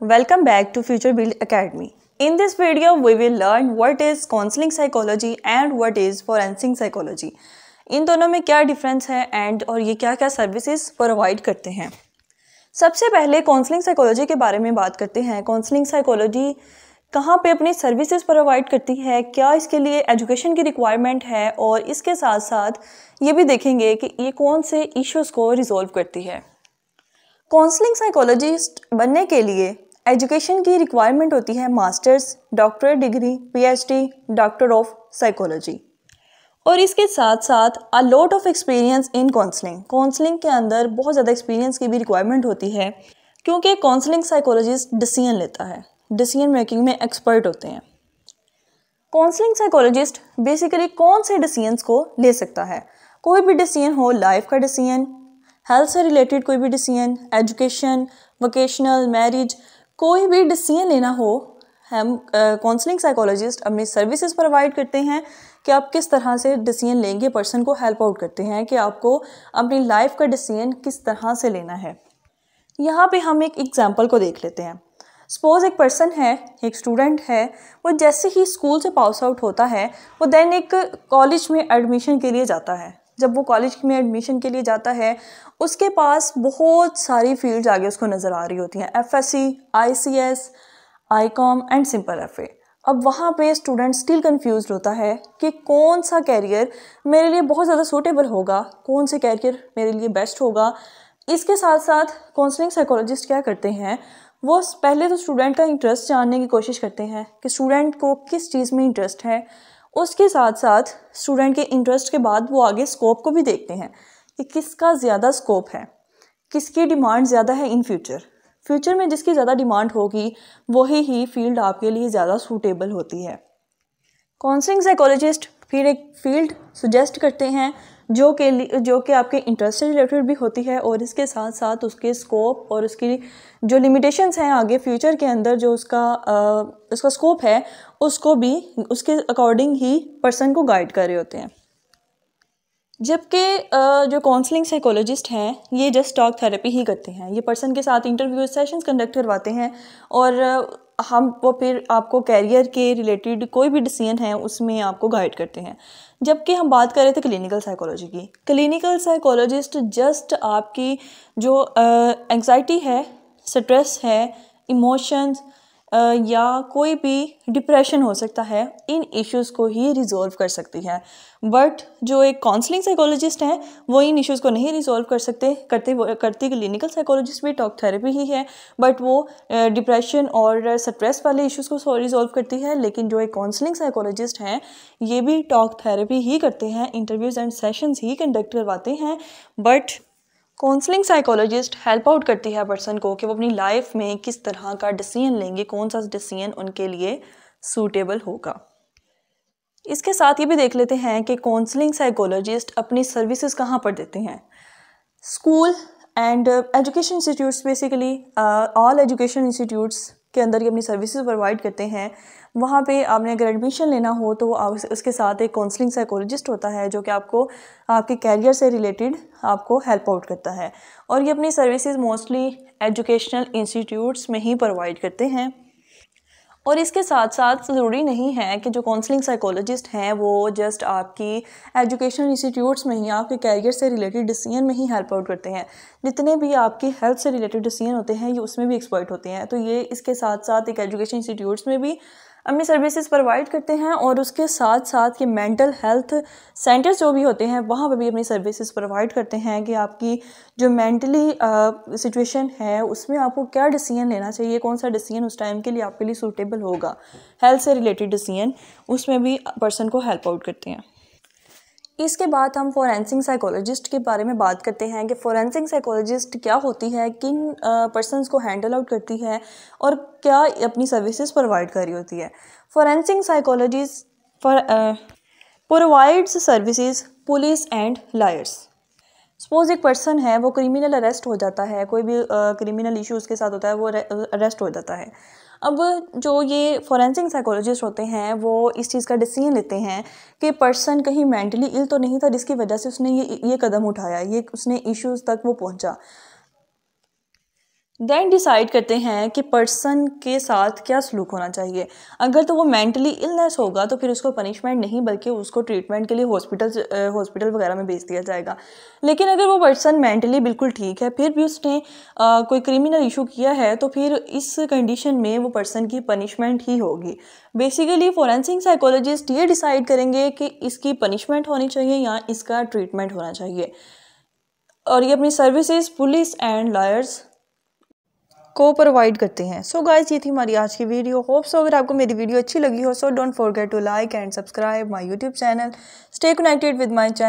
Welcome back to Future Build Academy. In this video, we will learn what is counseling psychology and what is forensic psychology. इन दोनों में क्या difference है and और ये क्या क्या सर्विसेज प्रोवाइड करते हैं सबसे पहले काउंसलिंग साइकोलॉजी के बारे में बात करते हैं काउंसलिंग साइकोलॉजी कहाँ पे अपनी सर्विसेज प्रोवाइड करती है क्या इसके लिए एजुकेशन की रिक्वायरमेंट है और इसके साथ साथ ये भी देखेंगे कि ये कौन से इश्यूज़ को रिजॉल्व करती है काउंसलिंग साइकोलॉजिस्ट बनने के लिए एजुकेशन की रिक्वायरमेंट होती है masters doctorate degree PhD, doctor of psychology और इसके साथ साथ a lot of experience in counselling counselling के अंदर बहुत ज़्यादा एक्सपीरियंस की भी रिक्वायरमेंट होती है क्योंकि काउंसलिंग साइकोलॉजिस्ट डिसीजन लेता है डिसीजन मेकिंग में एक्सपर्ट होते हैं काउंसलिंग साइकोलॉजिस्ट बेसिकली कौन से डिसीजंस को ले सकता है कोई भी डिसीजन हो लाइफ का डिसीजन हेल्थ से रिलेटेड कोई भी डिसीजन एजुकेशन वोकेशनल मैरिज कोई भी डिसीजन लेना हो हम काउंसलिंग साइकोलॉजिस्ट अपनी सर्विसेज प्रोवाइड करते हैं कि आप किस तरह से डिसीजन लेंगे पर्सन को हेल्प आउट करते हैं कि आपको अपनी लाइफ का डिसीजन किस तरह से लेना है यहाँ पे हम एक एग्जाम्पल को देख लेते हैं सपोज एक पर्सन है एक स्टूडेंट है वो जैसे ही स्कूल से पास आउट होता है वो देन एक कॉलेज में एडमिशन के लिए जाता है जब वो कॉलेज में एडमिशन के लिए जाता है उसके पास बहुत सारी फील्ड्स आगे उसको नज़र आ रही होती हैं F S C I C S I com and simple F A अब वहाँ पे स्टूडेंट स्टिल कंफ्यूज होता है कि कौन सा कैरियर मेरे लिए बहुत ज़्यादा सूटेबल होगा कौन से कैरियर मेरे लिए बेस्ट होगा इसके साथ साथ काउंसलिंग साइकोलॉजिस्ट क्या करते हैं वो पहले तो स्टूडेंट का इंटरेस्ट जानने की कोशिश करते हैं कि स्टूडेंट को किस चीज़ में इंटरेस्ट है उसके साथ साथ स्टूडेंट के इंटरेस्ट के बाद वो आगे स्कोप को भी देखते हैं कि किसका ज़्यादा स्कोप है किसकी डिमांड ज़्यादा है इन फ्यूचर फ्यूचर में जिसकी ज़्यादा डिमांड होगी वही ही फील्ड आपके लिए ज़्यादा सूटेबल होती है काउंसलिंग साइकोलॉजिस्ट फिर एक फील्ड सुजेस्ट करते हैं जो के लिए जो कि आपके इंटरेस्ट से रिलेटेड भी होती है और इसके साथ साथ उसके स्कोप और उसकी जो लिमिटेशंस हैं आगे फ्यूचर के अंदर जो उसका आ, उसका स्कोप है उसको भी उसके अकॉर्डिंग ही पर्सन को गाइड कर रहे होते हैं जबकि जो काउंसलिंग साइकोलॉजिस्ट हैं ये जस्ट टॉक थेरेपी ही करते हैं ये पर्सन के साथ इंटरव्यू सेशंस कंडक्ट करवाते हैं और हम वो फिर आपको कैरियर के रिलेटेड कोई भी डिसीजन है उसमें आपको गाइड करते हैं जबकि हम बात कर रहे थे क्लिनिकल साइकोलॉजी की क्लिनिकल साइकोलॉजिस्ट जस्ट आपकी जो एंग्जाइटी है स्ट्रेस है इमोशंस या कोई भी डिप्रेशन हो सकता है इन इश्यूज़ को ही रिजॉल्व कर सकती है बट जो एक काउंसलिंग साइकोलॉजिस्ट हैं वो इन इश्यूज़ को नहीं रिजोल्व कर सकते करते करती क्लिनिकल साइकोलॉजिस्ट भी टॉक थेरेपी ही है बट वो डिप्रेशन और स्ट्रेस वाले इश्यूज़ को रिजोल्व करती है लेकिन जो एक काउंसलिंग साइकोलॉजिस्ट हैं ये भी टॉक थेरेपी ही करते हैं इंटरव्यूज़ एंड सेशंस ही कंडक्ट करवाते हैं but counselling psychologist help out करती है पर्सन को कि वो अपनी लाइफ में किस तरह का डिसीजन लेंगे कौन सा डिसीजन उनके लिए सूटेबल होगा इसके साथ ये भी देख लेते हैं कि काउंसलिंग साइकोलॉजिस्ट अपनी सर्विसेज कहाँ पर देते हैं school and education institutes basically all education institutes के अंदर ये अपनी सर्विसेज प्रोवाइड करते हैं वहाँ पे आपने अगर एडमिशन लेना हो तो उसके साथ एक काउंसलिंग साइकोलॉजिस्ट होता है जो कि आपको आपके कैरियर से रिलेटेड आपको हेल्प आउट करता है और ये अपनी सर्विसेज मोस्टली एजुकेशनल इंस्टीट्यूट्स में ही प्रोवाइड करते हैं और इसके साथ साथ ज़रूरी नहीं है कि जो काउंसलिंग साइकोलॉजिस्ट हैं वो जस्ट आपकी एजुकेशन इंस्टीट्यूट्स में ही आपके कैरियर से रिलेटेड डिसीजन में ही हेल्प आउट करते हैं जितने भी आपकी हेल्थ से रिलेटेड डिसीजन होते हैं ये उसमें भी एक्सपर्ट होते हैं तो ये इसके साथ साथ एक एजुकेशन इंस्टीट्यूट्स में भी अपनी सर्विसेज प्रोवाइड करते हैं और उसके साथ साथ ये मेंटल हेल्थ सेंटर्स जो भी होते हैं वहाँ पर भी अपनी सर्विसेज प्रोवाइड करते हैं कि आपकी जो मेंटली सिचुएशन है उसमें आपको क्या डिसीजन लेना चाहिए कौन सा डिसीजन उस टाइम के लिए आपके लिए सूटेबल होगा हेल्थ से रिलेटेड डिसीजन उसमें भी पर्सन को हेल्प आउट करते हैं इसके बाद हम फोरेंसिक साइकोलॉजिस्ट के बारे में बात करते हैं कि फोरेंसिक साइकोलॉजिस्ट क्या होती है किन पर्सनस को हैंडल आउट करती है और क्या अपनी सर्विसेज प्रोवाइड कर रही होती है forensic psychologist provides services police and lawyers suppose एक पर्सन है वो क्रिमिनल अरेस्ट हो जाता है कोई भी क्रिमिनल इशू उसके साथ होता है वो अरेस्ट हो जाता है अब जो ये फॉरेंसिक साइकोलॉजिस्ट होते हैं वो इस चीज़ का डिसीजन लेते हैं कि पर्सन कहीं मेंटली इल तो नहीं था जिसकी वजह से उसने ये ये कदम उठाया ये उसने इश्यूज तक वो पहुंचा देन डिसाइड करते हैं कि पर्सन के साथ क्या सलूक होना चाहिए अगर तो वो मेंटली इलनेस होगा तो फिर उसको पनिशमेंट नहीं बल्कि उसको ट्रीटमेंट के लिए हॉस्पिटल हॉस्पिटल वगैरह में भेज दिया जाएगा लेकिन अगर वो पर्सन मेंटली बिल्कुल ठीक है फिर भी उसने आ, कोई क्रिमिनल इशू किया है तो फिर इस कंडीशन में वो पर्सन की पनिशमेंट ही होगी बेसिकली फॉरेंसिक साइकोलॉजिस्ट ये डिसाइड करेंगे कि इसकी पनिशमेंट होनी चाहिए या इसका ट्रीटमेंट होना चाहिए और ये अपनी सर्विसेज पुलिस एंड लॉयर्स को प्रोवाइड करते हैं सो so गाइज ये थी हमारी आज की वीडियो होप सो अगर आपको मेरी वीडियो अच्छी लगी हो so don't forget to like and subscribe my YouTube channel stay connected with my channel